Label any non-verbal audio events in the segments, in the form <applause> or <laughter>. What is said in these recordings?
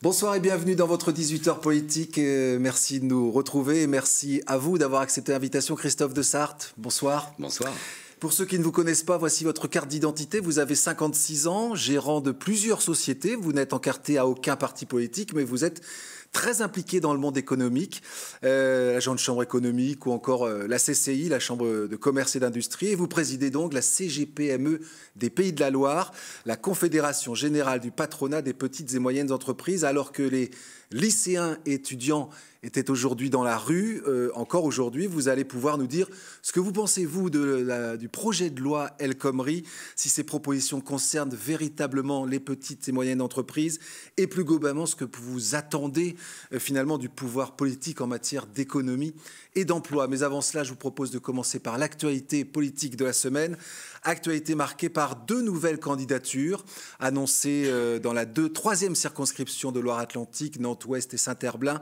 Bonsoir et bienvenue dans votre 18h politique. Euh, merci de nous retrouver et merci à vous d'avoir accepté l'invitation. Christophe de Sarthe, bonsoir. Bonsoir. Pour ceux qui ne vous connaissent pas, voici votre carte d'identité. Vous avez 56 ans, gérant de plusieurs sociétés. Vous n'êtes encarté à aucun parti politique, mais vous êtes très impliqué dans le monde économique, euh, l'agent de chambre économique ou encore euh, la CCI, la Chambre de commerce et d'industrie. Et vous présidez donc la CGPME des Pays de la Loire, la Confédération générale du patronat des petites et moyennes entreprises, alors que les lycéens et étudiants étaient aujourd'hui dans la rue, euh, encore aujourd'hui, vous allez pouvoir nous dire ce que vous pensez, vous, de du projet de loi El Khomri, si ces propositions concernent véritablement les petites et moyennes entreprises, et plus globalement ce que vous attendez euh, finalement du pouvoir politique en matière d'économie et d'emploi. Mais avant cela, je vous propose de commencer par l'actualité politique de la semaine, actualité marquée par deux nouvelles candidatures annoncées euh, dans la deux, troisième circonscription de Loire-Atlantique, Nantes Ouest et Saint-Herblain,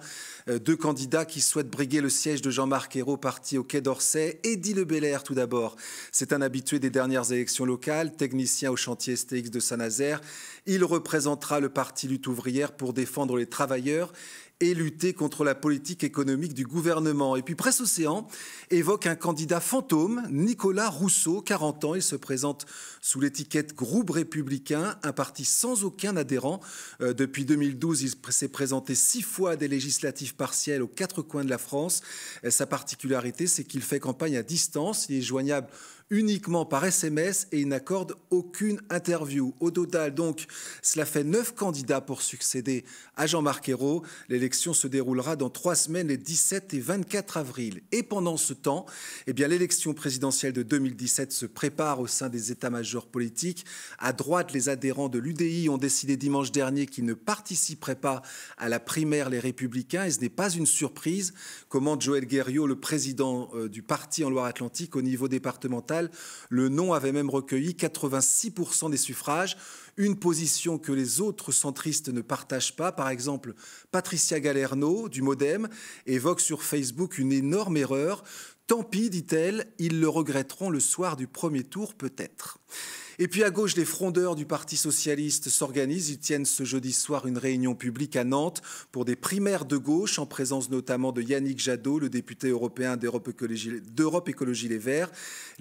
euh, deux candidats qui souhaitent briguer le siège de Jean-Marc Ayrault, parti au Quai d'Orsay. Eddy Le Belair, tout d'abord. C'est un habitué des dernières élections locales, technicien au chantier STX de Saint-Nazaire. Il représentera le parti lutte ouvrière pour défendre les travailleurs et lutter contre la politique économique du gouvernement. Et puis Presse Océan évoque un candidat fantôme, Nicolas Rousseau, 40 ans. Il se présente sous l'étiquette Groupe républicain, un parti sans aucun adhérent. Euh, depuis 2012, il s'est présenté six fois à des législatives partielles aux quatre coins de la France. Euh, sa particularité, c'est qu'il fait campagne à distance. Il est joignable uniquement par SMS et il n'accorde aucune interview. Au total, donc, cela fait neuf candidats pour succéder à Jean-Marc Ayrault. L'élection se déroulera dans trois semaines, les 17 et 24 avril. Et pendant ce temps, eh bien, l'élection présidentielle de 2017 se prépare au sein des états-majors politiques. À droite, les adhérents de l'UDI ont décidé dimanche dernier qu'ils ne participeraient pas à la primaire Les Républicains et ce n'est pas une surprise. Comment Joël Guerriot, le président euh, du parti en Loire-Atlantique au niveau départemental, le nom avait même recueilli 86% des suffrages une position que les autres centristes ne partagent pas. Par exemple, Patricia Galerno du Modem évoque sur Facebook une énorme erreur. Tant pis, dit-elle, ils le regretteront le soir du premier tour peut-être. Et puis à gauche, les frondeurs du Parti socialiste s'organisent. Ils tiennent ce jeudi soir une réunion publique à Nantes pour des primaires de gauche, en présence notamment de Yannick Jadot, le député européen d'Europe Écologie, Les Verts.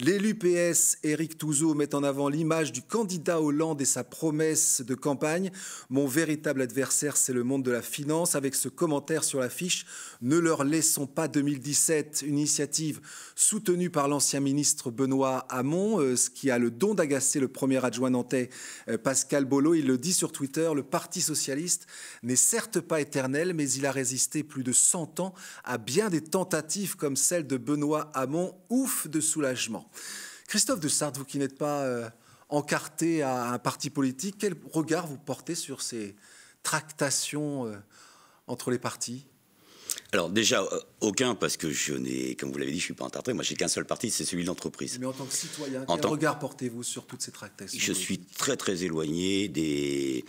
L'élu PS, Éric Touzeau, met en avant l'image du candidat Hollande et sa promesses de campagne. Mon véritable adversaire, c'est le monde de la finance. Avec ce commentaire sur l'affiche, ne leur laissons pas 2017, une initiative soutenue par l'ancien ministre Benoît Hamon, euh, ce qui a le don d'agacer le premier adjoint nantais euh, Pascal Bolo. Il le dit sur Twitter, le Parti socialiste n'est certes pas éternel, mais il a résisté plus de 100 ans à bien des tentatives comme celle de Benoît Hamon. Ouf de soulagement. Christophe de Sartre, vous qui n'êtes pas... Euh, encarté à un parti politique. Quel regard vous portez sur ces tractations euh, entre les partis Alors déjà, euh, aucun, parce que je n'ai, comme vous l'avez dit, je ne suis pas un Moi, j'ai qu'un seul parti, c'est celui de l'entreprise. Mais en tant que citoyen, quel regard portez-vous sur toutes ces tractations Je suis très, très éloigné des,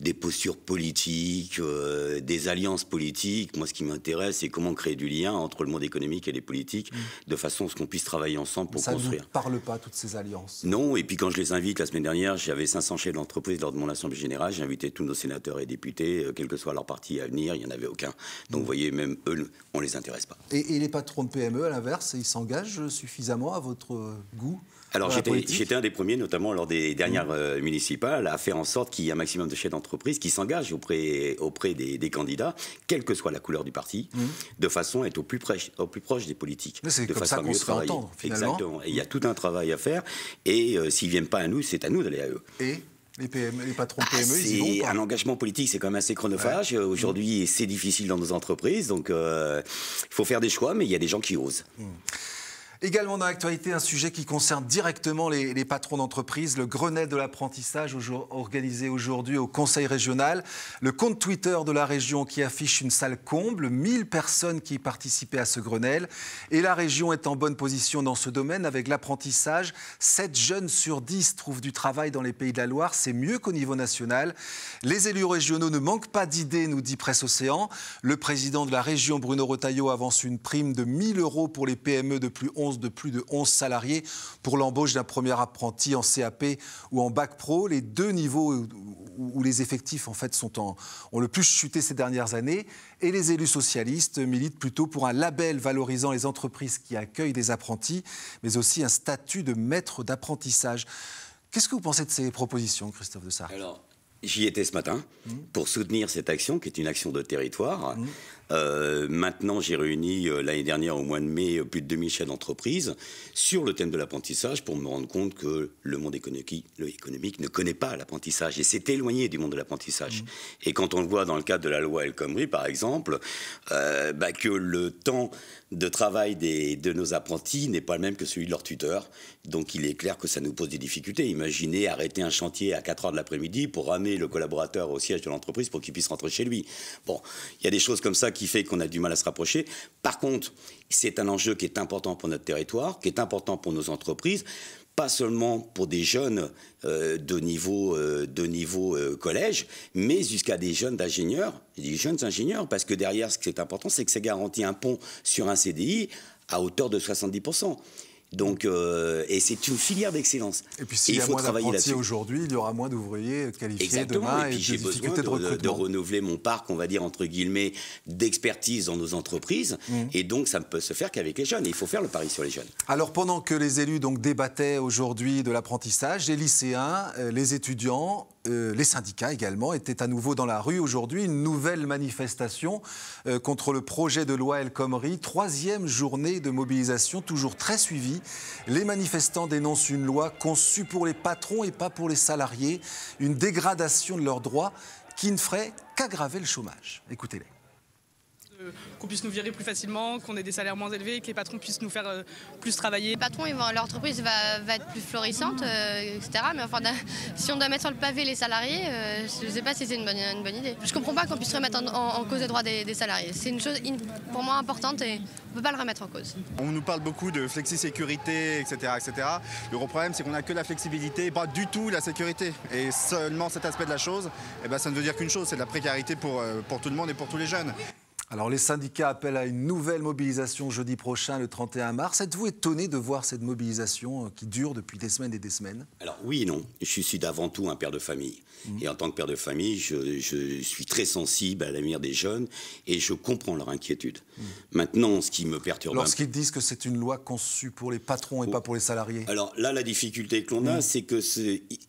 des postures politiques, euh, des alliances politiques. Moi, ce qui m'intéresse, c'est comment créer du lien entre le monde économique et les politiques, hmm. de façon à ce qu'on puisse travailler ensemble pour construire. Ça ne parle pas, toutes ces alliances Non, et puis quand je les invite, la semaine dernière, j'avais 500 chefs d'entreprise lors de mon Assemblée Générale, j'ai invité tous nos sénateurs et députés, euh, quel que soit leur parti à venir, il n'y en avait aucun. Donc, hmm. vous voyez, même eux, on les intéresse et, les patrons de PME, à l'inverse, ils s'engagent suffisamment à votre euh, goût alors j'étais un des premiers, notamment lors des dernières mmh. euh, municipales, à faire en sorte qu'il y ait un maximum de chefs d'entreprise qui s'engagent auprès, auprès des, candidats, quelle que soit la couleur du parti, mmh. de façon à être au plus, au plus proche des politiques. Mais de comme façon ça à mieux travailler. Exactement. il y a mmh. tout un travail à faire. Et euh, s'ils ne viennent pas à nous, c'est à nous d'aller à eux. Et les, e, les patrons bah, PME, ils Un engagement politique, c'est quand même assez chronophage. Aujourd'hui, mm. c'est difficile dans nos entreprises. Donc, euh, il faut faire des choix, mais il y a des gens qui osent. Mm. Également dans l'actualité, un sujet qui concerne directement les, patrons d'entreprise, le Grenelle de l'apprentissage organisé aujourd'hui au Conseil régional. Le compte Twitter de la région qui affiche une salle comble, 1000 personnes qui participaient à ce Grenelle. Et la région est en bonne position dans ce domaine avec l'apprentissage. 7 jeunes sur 10 trouvent du travail dans les pays de la Loire. C'est mieux qu'au niveau national. Les élus régionaux ne manquent pas d'idées, nous dit Presse Océan. Le président de la région, Bruno Retailleau, avance une prime de 1000 euros pour les PME de plus 11 de plus de 11 salariés pour l'embauche d'un premier apprenti en CAP ou en bac pro. Les deux niveaux où, les effectifs en fait sont en, ont le plus chuté ces dernières années. Et les élus socialistes militent plutôt pour un label valorisant les entreprises qui accueillent des apprentis, mais aussi un statut de maître d'apprentissage. Qu'est-ce que vous pensez de ces propositions, Christophe de Sartre Alors, j'y étais ce matin mmh. pour soutenir cette action qui est une action de territoire. Mmh. Euh, maintenant, j'ai réuni euh, l'année dernière, au mois de mai, euh, plus de 2000 chefs d'entreprise sur le thème de l'apprentissage pour me rendre compte que le monde économique, le économique ne connaît pas l'apprentissage et s'est éloigné du monde de l'apprentissage. Mmh. Et quand on le voit dans le cadre de la loi El Khomri, par exemple, bah, que le temps de travail des, de nos apprentis n'est pas le même que celui de leur tuteur, Donc il est clair que ça nous pose des difficultés. Imaginez arrêter un chantier à 4 heures de l'après-midi pour ramener le collaborateur au siège de l'entreprise pour qu'il puisse rentrer chez lui. Bon, il y a des choses comme ça qui qui fait qu'on a du mal à se rapprocher. Par contre, c'est un enjeu qui est important pour notre territoire, qui est important pour nos entreprises pas seulement pour des jeunes euh, de niveau, euh, de niveau euh, collège, mais jusqu'à des jeunes d'ingénieurs, des jeunes ingénieurs, parce que derrière, ce qui est important, c'est que ça garantit un pont sur un CDI à hauteur de 70%. Donc, euh, et c'est une filière d'excellence. Et puis, s'il y a faut aujourd'hui, il y aura moins d'ouvriers qualifiés demain. Et puis, j'ai besoin de, renouveler mon parc, on va dire entre guillemets, d'expertise dans nos entreprises. Mm. Et donc, ça ne peut se faire qu'avec les jeunes. il faut faire le pari sur les jeunes. Alors, pendant que les élus donc débattaient aujourd'hui de l'apprentissage, les lycéens, euh, les étudiants, euh, les syndicats également étaient à nouveau dans la rue aujourd'hui. Une nouvelle manifestation contre le projet de loi El Khomri. Troisième journée de mobilisation, toujours très suivie les manifestants dénoncent une loi conçue pour les patrons et pas pour les salariés, une dégradation de leurs droits qui ne ferait qu'aggraver le chômage. Écoutez-les. Euh, qu'on puisse nous virer plus facilement, qu'on ait des salaires moins élevés, que les patrons puissent nous faire euh, plus travailler. Les patrons, l'entreprise va, va, être plus florissante, euh, etc. Mais enfin, <laughs> si on doit mettre sur le pavé les salariés, je ne sais pas si c'est une bonne, bonne, idée. Je ne comprends pas qu'on puisse remettre en, cause les droits des, salariés. C'est une chose pour moi importante et on ne peut pas le remettre en cause. On nous parle beaucoup de flexi-sécurité, etc., etc. Le gros problème, c'est qu'on n'a que la flexibilité, pas du tout la sécurité. Et seulement cet aspect de la chose, Et eh ben, ça ne veut dire qu'une chose, c'est de la précarité pour, pour tout le monde et pour tous les jeunes. Alors les syndicats appellent à une nouvelle mobilisation jeudi prochain, le 31 mars. Êtes-vous étonné de voir cette mobilisation euh, qui dure depuis des semaines et des semaines Alors oui et non. Je suis d'avant tout un père de famille. Mmh. Et en tant que père de famille, je, suis très sensible à l'avenir des jeunes et je comprends leur inquiétude. Mmh. Maintenant, ce qui me perturbe... Lorsqu'ils disent que c'est une loi conçue pour les patrons et oh. pas pour les salariés. Alors là, la difficulté que l'on a, mmh. c'est que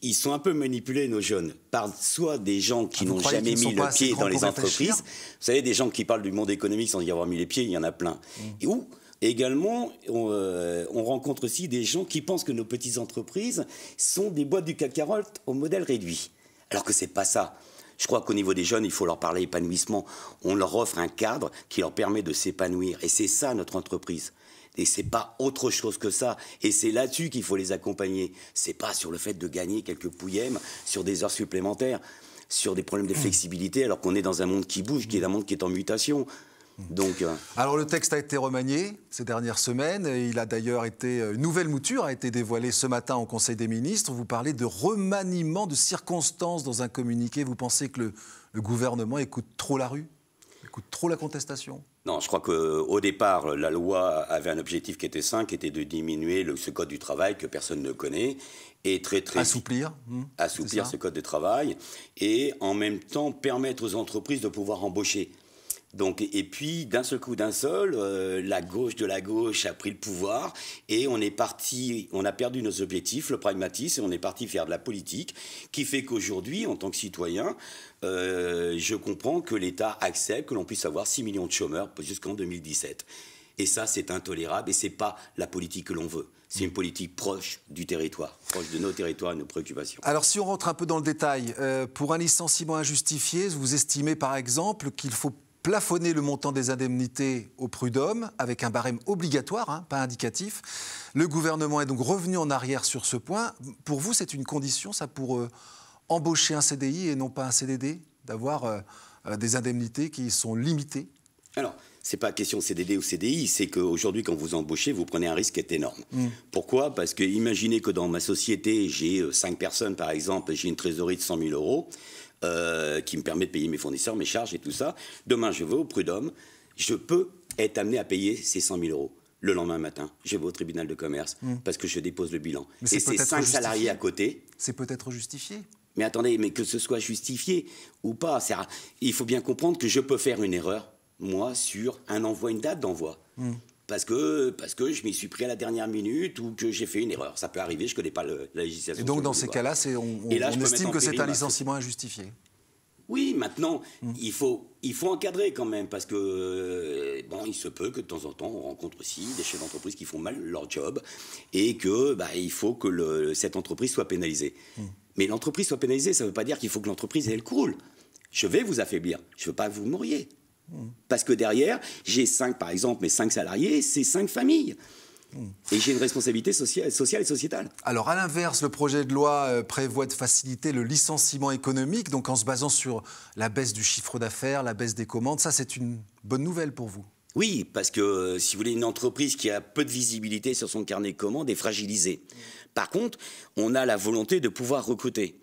ils sont un peu manipulés, nos jeunes, par soit des gens qui ah, n'ont jamais mis le pied dans les entreprises, vous savez, des gens qui parlent du monde économique sans y avoir mis les pieds, il y en a plein. ou mm. Et où Également, euh, on, rencontre aussi des gens qui pensent que nos petites entreprises sont des boîtes du CAC au modèle réduit. Alors que c'est pas ça. Je crois qu'au niveau des jeunes, il faut leur parler épanouissement. On leur offre un cadre qui leur permet de s'épanouir. Et c'est ça notre entreprise. Et c'est pas autre chose que ça. Et c'est là-dessus qu'il faut les accompagner. C'est pas sur le fait de gagner quelques pouillèmes sur des heures supplémentaires sur des problèmes de mm. flexibilité, alors qu'on est dans un monde qui bouge, qui est un mm. monde qui est en mutation. Donc, euh, Alors le texte a été remanié ces dernières semaines. il a d'ailleurs été euh, une nouvelle mouture a été dévoilée ce matin au Conseil des ministres. Vous parlez de remaniement de circonstances dans un communiqué. Vous pensez que le gouvernement écoute trop la rue, écoute trop la contestation non, je crois qu'au euh, départ, la loi avait un objectif qui était sain, qui était de diminuer ce code du travail que personne ne connaît. Et très, très. Assouplir. Hmm, assouplir ce code du travail. Et en même temps, permettre aux entreprises de pouvoir embaucher. Donc, et puis, d'un seul coup, d'un seul, euh, la gauche de la gauche a pris le pouvoir et on est parti, on a perdu nos objectifs, le pragmatisme, et on est parti faire de la politique, qui fait qu'aujourd'hui, en tant que citoyen, euh, je comprends que l'État accepte que l'on puisse avoir 6 millions de chômeurs jusqu'en 2017. Et ça, c'est intolérable et c'est pas la politique que l'on veut. C'est une politique proche du territoire, proche de nos territoires et nos préoccupations. Alors, si on rentre un peu dans le détail, euh, pour un licenciement injustifié, vous estimez par exemple qu'il faut plafonner le montant des indemnités au prud'homme avec un barème obligatoire, hein, pas indicatif. Le gouvernement est donc revenu en arrière sur ce point. Pour vous, c'est une condition, ça, pour euh, embaucher un CDI et non pas un CDD, d'avoir euh, euh, des indemnités qui sont limitées Alors, n'est pas question CDD ou CDI, c'est qu'aujourd'hui, quand vous embauchez, vous prenez un risque qui est énorme. Mmh. Pourquoi Parce que imaginez que dans ma société, j'ai 5 personnes, par exemple, j'ai une trésorerie de 100 000 euros. Euh, qui me permet de payer mes fournisseurs, mes charges et tout ça. Demain, je vais au prud'homme, je peux être amené à payer ces 100 000 euros. Le lendemain matin, je vais au tribunal de commerce hmm. parce que je dépose le bilan. et ces cinq salariés à côté. C'est peut-être justifié. Mais attendez, mais que ce soit justifié ou pas, il faut bien comprendre que je peux faire une erreur, moi, sur un envoi, une date d'envoi. Hmm parce que, parce que je m'y suis pris à la dernière minute ou que j'ai fait une erreur. Ça peut arriver, je ne connais pas la législation. Et donc, dans ces cas-là, on, on, estime que c'est un licenciement injustifié oui, maintenant, hum. il, faut, il faut encadrer quand même, parce que, euh, bon, il se peut que de temps en temps, on rencontre aussi des chefs d'entreprise qui font mal leur job, et que, bah, il faut que cette entreprise soit pénalisée. Hum. Mais l'entreprise soit pénalisée, ça ne veut pas dire qu'il faut que l'entreprise, elle, coule. Je vais vous affaiblir, je ne veux pas que vous mouriez. Parce que derrière, j'ai cinq, par exemple, mes cinq salariés, c'est cinq familles. Et j'ai une responsabilité sociale, sociale, et sociétale. Alors, à l'inverse, le projet de loi euh, prévoit de faciliter le licenciement économique, donc en se basant sur la baisse du chiffre d'affaires, la baisse des commandes. Ça, c'est une bonne nouvelle pour vous Oui, parce que euh, si vous voulez, une entreprise qui a peu de visibilité sur son carnet de commandes est fragilisée. Par contre, on a la volonté de pouvoir recruter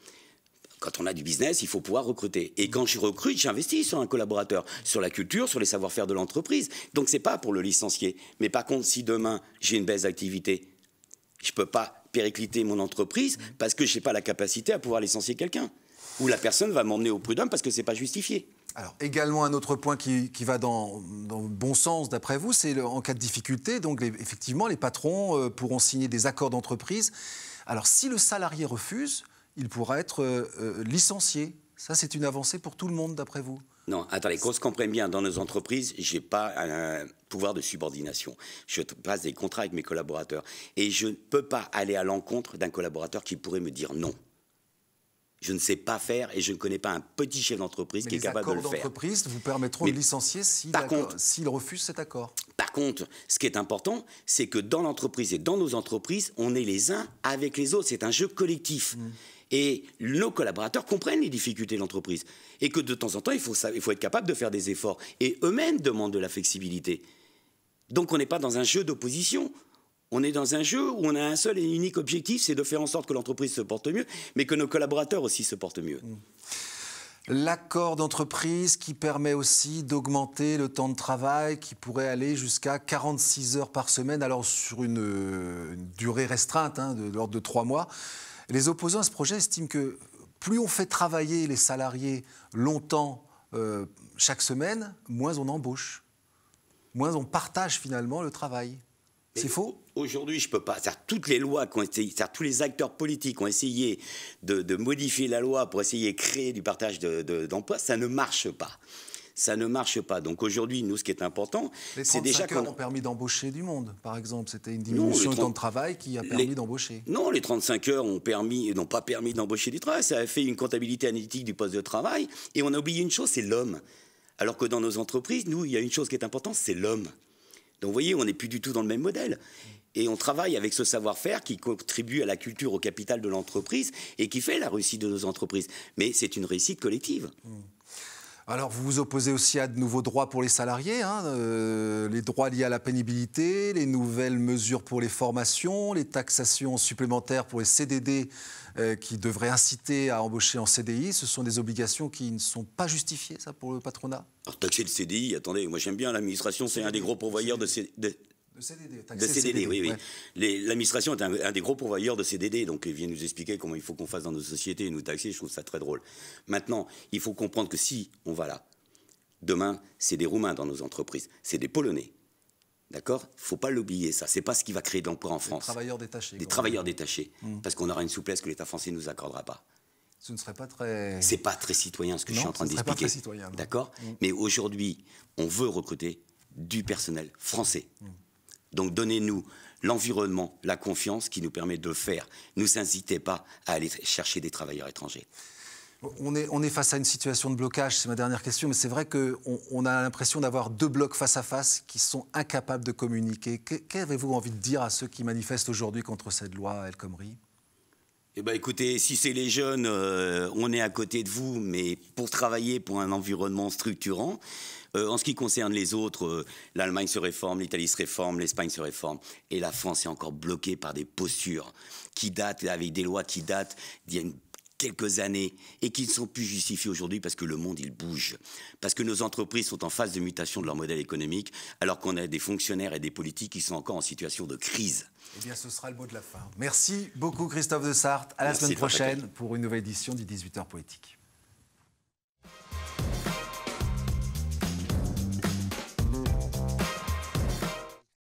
quand on a du business, il faut pouvoir recruter. Et quand je recrute, j'investis sur un collaborateur, sur la culture, sur les savoir-faire de l'entreprise. Donc c'est pas pour le licencier. Mais par contre, si demain j'ai une baisse d'activité, je ne peux pas péricliter mon entreprise parce que je n'ai pas la capacité à pouvoir licencier quelqu'un. Ou la personne va m'emmener au prud'homme parce que ce n'est pas justifié. Alors également un autre point qui, va dans, le bon sens d'après vous, c'est en cas de difficulté, donc effectivement les patrons euh, pourront signer des accords d'entreprise. Alors si le salarié refuse, il pourra être euh, euh, licencié. Ça, c'est une avancée pour tout le monde, d'après vous Non, attendez, qu'on se comprenne bien, dans nos entreprises, je n'ai pas un pouvoir de subordination. Je passe des contrats avec mes collaborateurs. Et je ne peux pas aller à l'encontre d'un collaborateur qui pourrait me dire non. Je ne sais pas faire et je ne connais pas un petit chef d'entreprise qui est capable de le faire. Les entreprises vous permettront de licencier s'il refusent refuse cet accord. Par contre, ce qui est important, c'est que dans l'entreprise et dans nos entreprises, on est les uns avec les autres. C'est un jeu collectif. Mm et nos collaborateurs comprennent les difficultés de l'entreprise et que de temps en temps, il faut, être capable de faire des efforts et eux-mêmes demandent de la flexibilité. Donc on n'est pas dans un jeu d'opposition. On est dans un jeu où on a un seul et unique objectif, c'est de faire en sorte que l'entreprise se porte mieux, mais que nos collaborateurs aussi se portent mieux. Mmh. L'accord d'entreprise qui permet aussi d'augmenter le temps de travail qui pourrait aller jusqu'à 46 heures par semaine, alors sur une, euh, durée restreinte, hein, de, de l'ordre de trois mois. Les opposants à ce projet estiment que plus on fait travailler les salariés longtemps euh, chaque semaine, moins on embauche, moins on partage finalement le travail. C'est faux Aujourd'hui, je ne peux pas. Toutes les lois qui tous les acteurs politiques ont essayé de, modifier la loi pour essayer de créer du partage d'emplois, ça ne marche pas ça ne marche pas. Donc aujourd'hui, nous, ce qui est important, c'est déjà qu'on ont permis d'embaucher du monde, par exemple. C'était une diminution du temps de travail qui a permis d'embaucher. Non, les 35 heures ont permis, n'ont pas permis d'embaucher du travail. Ça a fait une comptabilité analytique du poste de travail. Et on a oublié une chose, c'est l'homme. Alors que dans nos entreprises, nous, il y a une chose qui est importante, c'est l'homme. Donc vous voyez, on n'est plus du tout dans le même modèle. Et on travaille avec ce savoir-faire qui contribue à la culture, au capital de l'entreprise et qui fait la réussite de nos entreprises. Mais c'est une réussite collective. Hmm. Alors vous vous opposez aussi à de nouveaux droits pour les salariés, hein, euh, les droits liés à la pénibilité, les nouvelles mesures pour les formations, les taxations supplémentaires pour les CDD euh, qui devraient inciter à embaucher en CDI. Ce sont des obligations qui ne sont pas justifiées, ça, pour le patronat Alors taxer le CDI, attendez, moi j'aime bien l'administration, c'est un des gros pourvoyeurs de, CDD. Le CDD, oui, oui. L'administration est un, des gros pourvoyeurs de CDD, donc il vient nous expliquer comment il faut qu'on fasse dans nos sociétés et nous taxer, je trouve ça très drôle. Maintenant, il faut comprendre que si on va là, demain, c'est des Roumains dans nos entreprises, c'est des Polonais, D'accord Il ne faut pas l'oublier, ça. C'est pas ce qui va créer de l'emploi en France. Des travailleurs détachés. Des travailleurs détachés. Mmh. Parce qu'on aura une souplesse que l'État français ne nous accordera pas. Ce ne serait pas très. C'est pas très citoyen ce que je suis en train d'expliquer. D'accord mmh. Mais aujourd'hui, on veut recruter du personnel français. Mmh. Donc donnez-nous l'environnement, la confiance qui nous permet de le faire. Ne nous incitez pas à aller chercher des travailleurs étrangers. On est, face à une situation de blocage, c'est ma dernière question, mais c'est vrai qu'on a l'impression d'avoir deux blocs face à face qui sont incapables de communiquer. Qu'avez-vous envie de dire à ceux qui manifestent aujourd'hui contre cette loi El Khomri eh bien écoutez, si c'est les jeunes, euh, on est à côté de vous, mais pour travailler pour un environnement structurant, euh, en ce qui concerne les autres, euh, l'Allemagne se réforme, l'Italie se réforme, l'Espagne se réforme, et la France est encore bloquée par des postures qui datent, avec des lois qui datent d'il y a quelques années et qui ne sont plus justifiées aujourd'hui parce que le monde, il bouge. Parce que nos entreprises sont en phase de mutation de leur modèle économique, alors qu'on a des fonctionnaires et des politiques qui sont encore en situation de crise. Eh bien, ce sera le mot de la fin. Merci beaucoup, Christophe de Sartre. À la semaine prochaine pour une nouvelle édition du 18h Poétique.